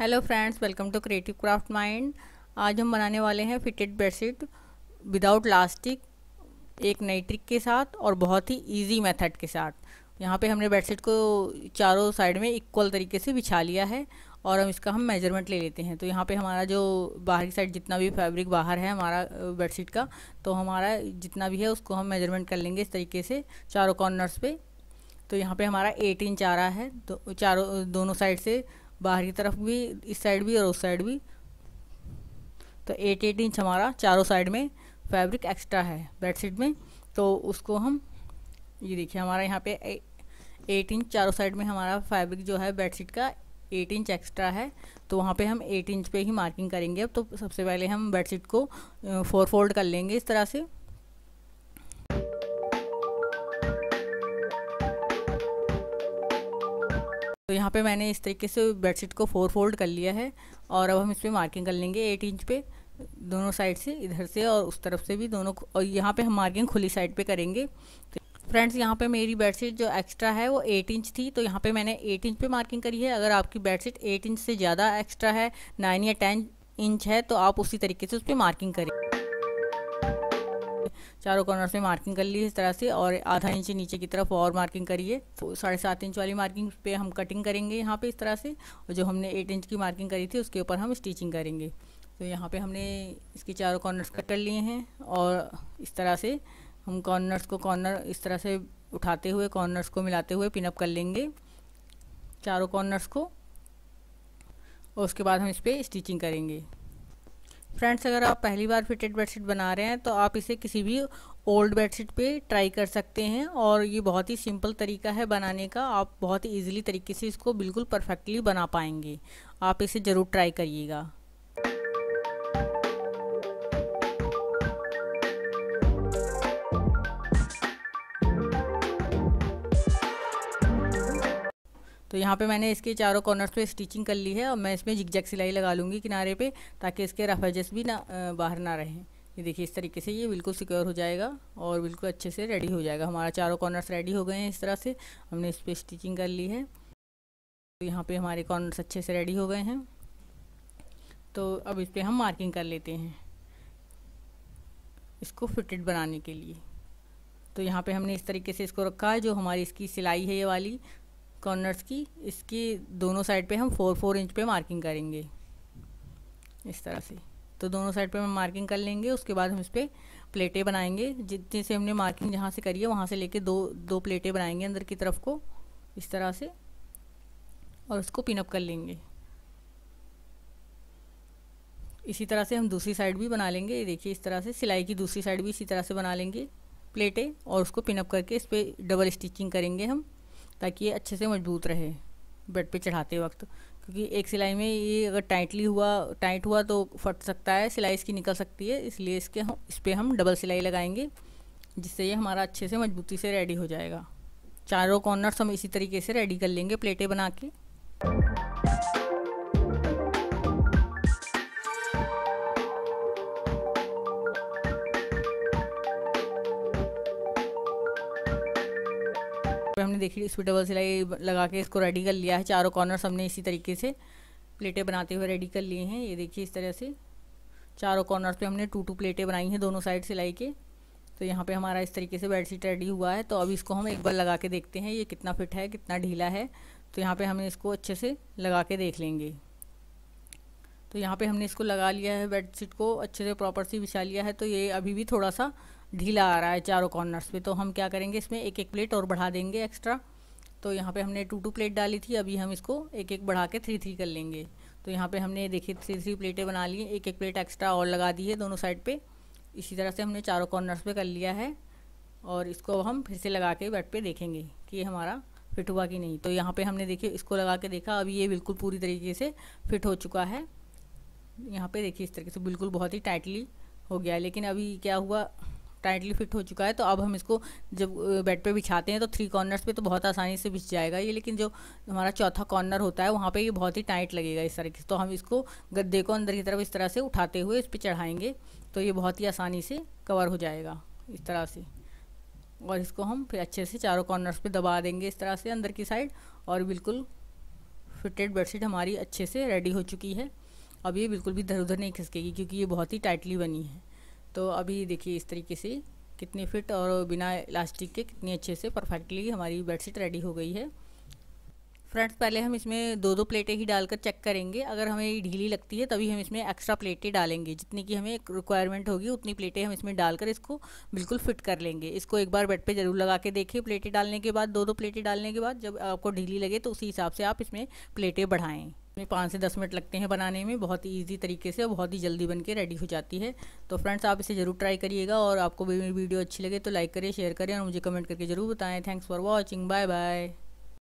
hello friends welcome to creative craft mind आज हम बनाने वाले हैं फिटेड बेडशीट विदाउट लास्टिक एक नई ट्रिक के साथ और बहुत ही इजी मेथड के साथ यहाँ पे हमने बेडशीट को चारों साइड में इक्वल तरीके से बिछा लिया है और हम इसका हम मेजरमेंट ले लेते हैं तो यहाँ पे हमारा जो बाहरी साइड जितना भी फैब्रिक बाहर है हमारा बेडशीट का तो हमारा जितना भी है उसको हम मेजरमेंट कर लेंगे इस तरीके से चारों कॉर्नर्स पे तो यहाँ पे हमारा एट इंच आ रहा है तो चारों दोनों साइड से बाहर की तरफ भी इस साइड भी और उस साइड भी तो एट एट इंच हमारा चारों साइड में फैब्रिक एक्स्ट्रा है बेडशीट में तो उसको हम ये देखिए हमारा यहाँ पे एट इंच चारों साइड में हमारा फैब्रिक जो है बेडशीट का एट इंच एक्स्ट्रा है तो वहाँ पे हम एट इंच पे ही मार्किंग करेंगे अब तो सबसे पहले हम बेडशीट को फोर फोल्ड कर लेंगे इस तरह से तो यहाँ पे मैंने इस तरीके से बेडशीट को फोर फोल्ड कर लिया है और अब हम इस पर मार्किंग कर लेंगे एट इंच पे दोनों साइड से इधर से और उस तरफ से भी दोनों और यहाँ पे हम मार्किंग खुली साइड पे करेंगे तो फ्रेंड्स यहाँ पे मेरी बेडशीट जो एक्स्ट्रा है वो एट इंच थी तो यहाँ पे मैंने एट इंच पे मार्किंग करी है अगर आपकी बेडशीट एट इंच से ज़्यादा एक्स्ट्रा है नाइन या टेन इंच है तो आप उसी तरीके से उस पर मार्किंग करें चारों कॉर्नर से मार्किंग कर ली इस तरह से और आधा इंच नीचे की तरफ और मार्किंग करिए तो साढ़े सात इंच वाली मार्किंग पे हम कटिंग करेंगे यहाँ पे इस तरह से और जो हमने एट इंच की मार्किंग करी थी उसके ऊपर हम स्टिचिंग करेंगे तो यहाँ पे हमने इसके चारों कॉर्नर्स कट कर लिए हैं और इस तरह से हम कॉर्नर्स को कॉर्नर इस तरह से उठाते हुए कॉर्नर्स को मिलाते हुए पिनअप कर लेंगे चारों कॉर्नर्स को और उसके बाद हम इस पर स्टिचिंग करेंगे फ्रेंड्स अगर आप पहली बार फिटेड बेडशीट बना रहे हैं तो आप इसे किसी भी ओल्ड बेडशीट पे ट्राई कर सकते हैं और ये बहुत ही सिंपल तरीका है बनाने का आप बहुत ही ईजिली तरीके से इसको बिल्कुल परफेक्टली बना पाएंगे आप इसे ज़रूर ट्राई करिएगा तो यहाँ पे मैंने इसके चारों कॉर्नर्स पे स्टिचिंग कर ली है और मैं इसमें जिगजैग सिलाई लगा लूँगी किनारे पे ताकि इसके रफ एजेस भी ना बाहर ना रहें ये देखिए इस तरीके से ये बिल्कुल सिक्योर हो जाएगा और बिल्कुल अच्छे से रेडी हो जाएगा हमारा चारों कॉर्नर्स रेडी हो गए हैं इस तरह से हमने इस पर स्टिचिंग कर ली है तो यहाँ पर हमारे कॉर्नर्स अच्छे से रेडी हो गए हैं तो अब इस पर हम मार्किंग कर लेते हैं इसको फिटेड बनाने के लिए तो यहाँ पे हमने इस तरीके से इसको रखा है जो हमारी इसकी सिलाई है ये वाली कॉर्नर्स की इसकी दोनों साइड पे हम फोर फोर इंच पे मार्किंग करेंगे इस तरह से तो दोनों साइड पे हम मार्किंग कर लेंगे उसके बाद हम इस पर प्लेटें बनाएंगे जितने से हमने मार्किंग जहाँ से करी है वहाँ से लेके दो दो प्लेटें बनाएंगे अंदर की तरफ को इस तरह से और उसको पिनअप कर लेंगे इसी तरह से हम दूसरी साइड भी बना लेंगे ये देखिए इस तरह से सिलाई की दूसरी साइड भी इसी तरह से बना लेंगे प्लेटें और उसको पिनअप करके इस पर डबल स्टिचिंग करेंगे हम ताकि ये अच्छे से मजबूत रहे बेड पे चढ़ाते वक्त क्योंकि एक सिलाई में ये अगर टाइटली हुआ टाइट हुआ तो फट सकता है सिलाई इसकी निकल सकती है इसलिए इसके हम इस पर हम डबल सिलाई लगाएंगे जिससे ये हमारा अच्छे से मजबूती से रेडी हो जाएगा चारों कॉर्नर्स हम इसी तरीके से रेडी कर लेंगे प्लेटें बना के पे हमने देख ली इस डबल सिलाई लगा के इसको रेडी कर लिया है चारों कॉर्नर्स हमने इसी तरीके से प्लेटें बनाते हुए रेडी कर लिए हैं ये देखिए इस तरह से चारों कॉर्नर्स पे हमने टू टू प्लेटें बनाई हैं दोनों साइड सिलाई के तो यहाँ पे हमारा इस तरीके से बेडशीट रेडी हुआ है तो अब इसको हम एक बार लगा के देखते हैं ये कितना फिट है कितना ढीला है तो यहाँ पर हमें इसको अच्छे से लगा के देख लेंगे तो यहाँ पे हमने इसको लगा लिया है बेडशीट को अच्छे से प्रॉपर सी बिछा लिया है तो ये अभी भी थोड़ा सा ढीला आ रहा है चारों कॉर्नर्स पे तो हम क्या करेंगे इसमें एक एक प्लेट और बढ़ा देंगे एक्स्ट्रा तो यहाँ पे हमने टू टू प्लेट डाली थी अभी हम इसको एक एक बढ़ा के थ्री थ्री कर लेंगे तो यहाँ पर हमने देखिए थ्री थ्री प्लेटें बना ली एक एक प्लेट एक्स्ट्रा और लगा दी है दोनों साइड पर इसी तरह से हमने चारों कॉर्नर्स पर कर लिया है और इसको हम फिर से लगा के बेड पर देखेंगे कि हमारा फिट हुआ कि नहीं तो यहाँ पर हमने देखिए इसको लगा के देखा अभी ये बिल्कुल पूरी तरीके से फिट हो चुका है यहाँ पे देखिए इस तरीके से बिल्कुल बहुत ही टाइटली हो गया है लेकिन अभी क्या हुआ टाइटली फिट हो चुका है तो अब हम इसको जब बेड पे बिछाते हैं तो थ्री कॉर्नर्स पे तो बहुत आसानी से बिछ जाएगा ये लेकिन जो हमारा चौथा कॉर्नर होता है वहाँ पे ये बहुत ही टाइट लगेगा इस तरीके से तो हम इसको गद्दे को अंदर की तरफ इस तरह से उठाते हुए इस पर चढ़ाएँगे तो ये बहुत ही आसानी से कवर हो जाएगा इस तरह से और इसको हम फिर अच्छे से चारों कॉर्नर्स पर दबा देंगे इस तरह से अंदर की साइड और बिल्कुल फिटेड बेडशीट हमारी अच्छे से रेडी हो चुकी है अब ये बिल्कुल भी इधर उधर नहीं खिसकेगी क्योंकि ये बहुत ही टाइटली बनी है तो अभी देखिए इस तरीके से कितनी फिट और बिना इलास्टिक के कितनी अच्छे से परफेक्टली हमारी बेडशीट रेडी हो गई है फ्रेंड्स पहले हम इसमें दो दो प्लेटें ही डालकर चेक करेंगे अगर हमें ढीली लगती है तभी हम इसमें एक्स्ट्रा प्लेटें डालेंगे जितनी की हमें रिक्वायरमेंट होगी उतनी प्लेटें हम इसमें डालकर इसको बिल्कुल फिट कर लेंगे इसको एक बार बेड पे ज़रूर लगा के देखिए प्लेटें डालने के बाद दो दो प्लेटें डालने के बाद जब आपको ढीली लगे तो उसी हिसाब से आप इसमें प्लेटें बढ़ाएँ इसमें पाँच से दस मिनट लगते हैं बनाने में बहुत ही ईजी तरीके से और बहुत ही जल्दी बन के रेडी हो जाती है तो फ्रेंड्स आप इसे ज़रूर ट्राई करिएगा और आपको भी मेरी वीडियो अच्छी लगे तो लाइक करें शेयर करें और मुझे कमेंट करके ज़रूर बताएँ thanks for watching bye bye